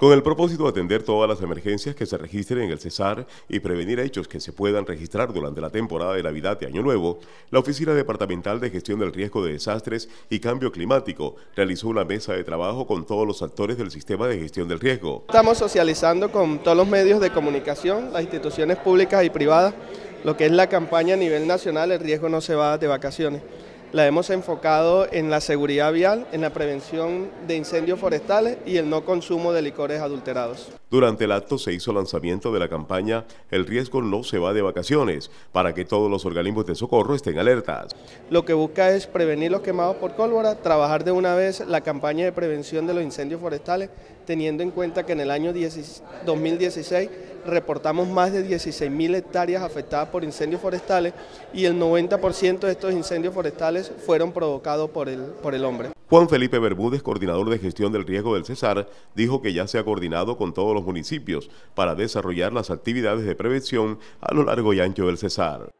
Con el propósito de atender todas las emergencias que se registren en el Cesar y prevenir hechos que se puedan registrar durante la temporada de Navidad de Año Nuevo, la Oficina Departamental de Gestión del Riesgo de Desastres y Cambio Climático realizó una mesa de trabajo con todos los actores del sistema de gestión del riesgo. Estamos socializando con todos los medios de comunicación, las instituciones públicas y privadas, lo que es la campaña a nivel nacional, el riesgo no se va de vacaciones la hemos enfocado en la seguridad vial, en la prevención de incendios forestales y el no consumo de licores adulterados. Durante el acto se hizo lanzamiento de la campaña El riesgo no se va de vacaciones, para que todos los organismos de socorro estén alertas. Lo que busca es prevenir los quemados por cólvora, trabajar de una vez la campaña de prevención de los incendios forestales, teniendo en cuenta que en el año 2016 reportamos más de 16.000 hectáreas afectadas por incendios forestales y el 90% de estos incendios forestales fueron provocados por el, hombre. Juan Felipe Bermúdez, coordinador de gestión del riesgo del Cesar, dijo que ya se ha coordinado con todos los municipios para desarrollar las actividades de prevención a lo largo y ancho del Cesar.